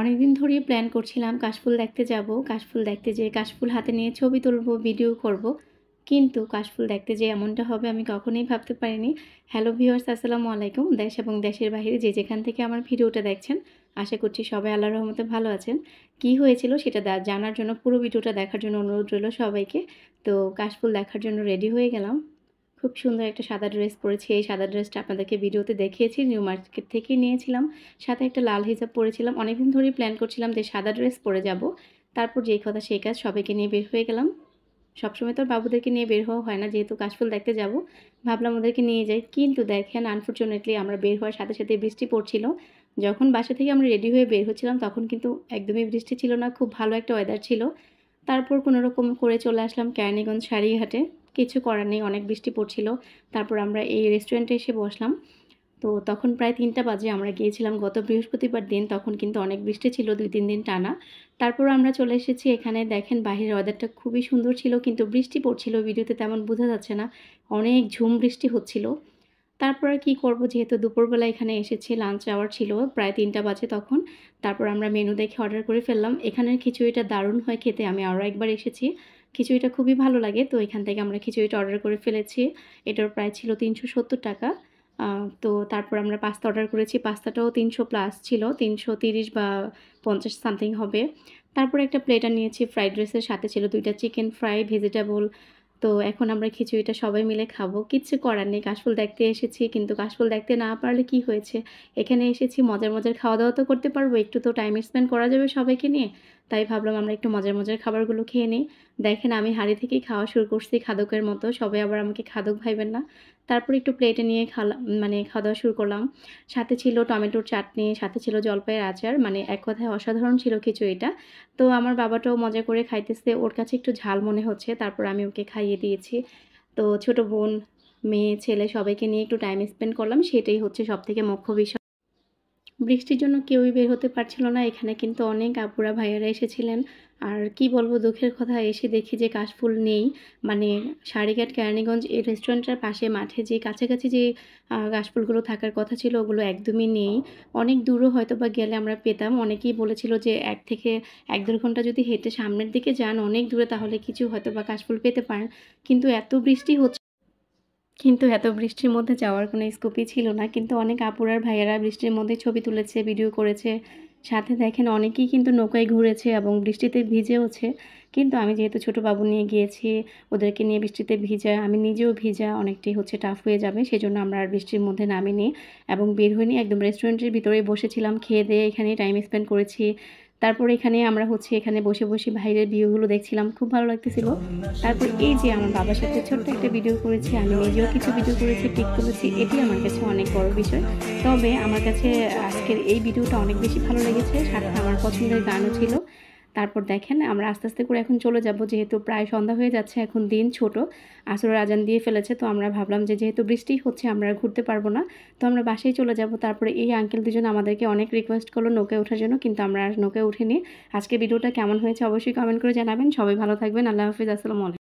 অনেকদিন ধরেই প্ল্যান করছিলাম কাশফুল দেখতে যাব কাশফুল দেখতে যেয়ে কাশফুল হাতে নিয়ে ছবি তুলব ভিডিও করব কিন্তু কাশফুল দেখতে যে এমনটা হবে আমি কখনোই ভাবতে পারিনি হ্যালো ভিওয়ার্স আসসালামু আলাইকুম দেশ এবং দেশের বাহিরে যে যেখান থেকে আমার ভিডিওটা দেখছেন আশা করছি সবাই আল্লাহর রহমতে ভালো আছেন কি হয়েছিল সেটা জানার জন্য পুরো ভিডিওটা দেখার জন্য অনুরোধ রইল সবাইকে তো কাশফুল দেখার জন্য রেডি হয়ে গেলাম খুব সুন্দর একটা সাদা ড্রেস পরেছি এই সাদা ড্রেসটা আপনাদেরকে ভিডিওতে দেখিয়েছি নিউ মার্কেট থেকেই নিয়েছিলাম সাথে একটা লাল হিজাব পরেছিলাম অনেকদিন ধরেই প্ল্যান করছিলাম যে সাদা ড্রেস পরে যাব তারপর যেই কথা সেই কাজ সবাইকে নিয়ে বের হয়ে গেলাম সবসময় তো আর বাবুদেরকে নিয়ে বের হওয়া হয় না যেহেতু কাশফুল দেখতে যাব ভাবলাম ওদেরকে নিয়ে যাই কিন্তু দেখেন আনফর্চুনেটলি আমরা বের হওয়ার সাথে সাথে বৃষ্টি পড়ছিল যখন বাসা থেকে আমরা রেডি হয়ে বের হচ্ছিলাম তখন কিন্তু একদমই বৃষ্টি ছিল না খুব ভালো একটা ওয়েদার ছিল তারপর কোনো রকম করে চলে আসলাম কেরানীগঞ্জ শাড়িঘাটে কিছু করার নেই অনেক বৃষ্টি পড়ছিল তারপর আমরা এই রেস্টুরেন্টে এসে বসলাম তো তখন প্রায় তিনটা বাজে আমরা গিয়েছিলাম গত বৃহস্পতিবার দিন তখন কিন্তু অনেক বৃষ্টি ছিল দুই তিন দিন টানা তারপর আমরা চলে এসেছি এখানে দেখেন বাহিরের ওয়েদারটা খুবই সুন্দর ছিল কিন্তু বৃষ্টি পড়ছিল ভিডিওতে তেমন বোঝা যাচ্ছে না অনেক ঝুম বৃষ্টি হচ্ছিল তারপর আর কী করবো যেহেতু দুপুরবেলা এখানে এসেছি লাঞ্চ আওয়ার ছিল প্রায় তিনটা বাজে তখন তারপর আমরা মেনু দেখে অর্ডার করে ফেললাম এখানের খিচুড়িটা দারুণ হয় খেতে আমি আরও একবার এসেছি খিচুড়িটা খুবই ভালো লাগে তো এখান থেকে আমরা খিচুড়িটা অর্ডার করে ফেলেছি এটার প্রায় ছিল তিনশো টাকা তো তারপর আমরা পাস্তা অর্ডার করেছি পাস্তাটাও তিনশো প্লাস ছিল তিনশো তিরিশ বা পঞ্চাশ সামথিং হবে তারপর একটা প্লেটার নিয়েছি ফ্রাইড রাইসের সাথে ছিল দুইটা চিকেন ফ্রাই ভেজিটেবল তো এখন আমরা খিচুড়িটা সবাই মিলে খাবো কিচ্ছু করার নেই কাশফুল দেখতে এসেছি কিন্তু কাশফুল দেখতে না পারলে কি হয়েছে এখানে এসেছি মজার মজার খাওয়া দাওয়া তো করতে পারবো একটু তো টাইম স্পেন্ড করা যাবে সবাইকে নিয়ে তাই ভাবলাম আমরা একটু মজার মজার খাবারগুলো খেয়ে নিই দেখেন আমি হাঁড়ি থেকেই খাওয়া শুরু করছি খাদকের মতো সবাই আবার আমাকে খাদক ভাইবেন না তারপর একটু প্লেটে নিয়ে খাওয়া মানে খাওয়া দাওয়া শুরু করলাম সাথে ছিল টমেটোর চাটনি সাথে ছিল জলপাইয়ের আচার মানে এক কথায় অসাধারণ ছিল কিছু এটা তো আমার বাবাটাও মজা করে খাইতেছে ওর কাছে একটু ঝাল মনে হচ্ছে তারপর আমি ওকে খাইয়ে দিয়েছি তো ছোট বোন মেয়ে ছেলে সবাইকে নিয়ে একটু টাইম স্পেন্ড করলাম সেটাই হচ্ছে সবথেকে মুখ্য বিষয় বৃষ্টির জন্য কেউই বের হতে পারছিল না এখানে কিন্তু অনেক আপুরা ভাইয়েরা এসেছিলেন আর কি বলবো দুঃখের কথা এসে দেখি যে কাশফুল নেই মানে সারিঘাট কেরানীগঞ্জ এই রেস্টুরেন্টের পাশে মাঠে যে কাছাকাছি যে কাশফুলগুলো থাকার কথা ছিল ওগুলো একদমই নেই অনেক দূরও হয়তো বা গেলে আমরা পেতাম অনেকেই বলেছিল যে এক থেকে এক দেড় ঘন্টা যদি হেঁটে সামনের দিকে যান অনেক দূরে তাহলে কিছু হয়তো বা কাশফুল পেতে পারেন কিন্তু এত বৃষ্টি হচ্ছে কিন্তু এত বৃষ্টির মধ্যে যাওয়ার কোনো স্কোপই ছিল না কিন্তু অনেক আপুরার ভাইয়ারা বৃষ্টির মধ্যে ছবি তুলেছে ভিডিও করেছে সাথে দেখেন অনেকেই কিন্তু নৌকায় ঘুরেছে এবং বৃষ্টিতে ভিজেওছে কিন্তু আমি যেহেতু ছোটো বাবু নিয়ে গিয়েছি ওদেরকে নিয়ে বৃষ্টিতে ভিজা আমি নিজেও ভিজা অনেকটাই হচ্ছে টাফ হয়ে যাবে সেই জন্য আমরা আর বৃষ্টির মধ্যে নামিনি এবং বের হইনি একদম রেস্টুরেন্টের ভিতরে বসেছিলাম খেয়ে দিয়ে এখানেই টাইম স্পেন্ড করেছি তারপর এখানে আমরা হচ্ছে এখানে বসে বসে ভাইয়ের ভিউগুলো দেখছিলাম খুব ভালো লাগতেছিল তারপর এই যে আমার বাবার সাথে ছোট্ট একটা ভিডিও করেছি আমি নিজেও কিছু ভিডিও করেছি ঠিক করেছি এটি আমার কাছে অনেক বড় বিষয় তবে আমার কাছে আজকের এই ভিডিওটা অনেক বেশি ভালো লেগেছে সাথে আমার পছন্দের গানও ছিল তারপর দেখেন আমরা আস্তে আস্তে করে এখন চলে যাব যেহেতু প্রায় সন্ধ্যা হয়ে যাচ্ছে এখন দিন ছোট আসরের আজান দিয়ে ফেলেছে তো আমরা ভাবলাম যে যেহেতু বৃষ্টি হচ্ছে আমরা ঘুরতে পারবো না তো আমরা বাসায় চলে যাব তারপরে এই আঙ্কেল দুজন আমাদেরকে অনেক রিকোয়েস্ট করলো নৌকে ওঠার জন্য কিন্তু আমরা আর নৌকে উঠিনি আজকে ভিডিওটা কেমন হয়েছে অবশ্যই কমেন্ট করে জানাবেন সবাই ভালো থাকবেন আল্লাহ হাফিজ আসসালামু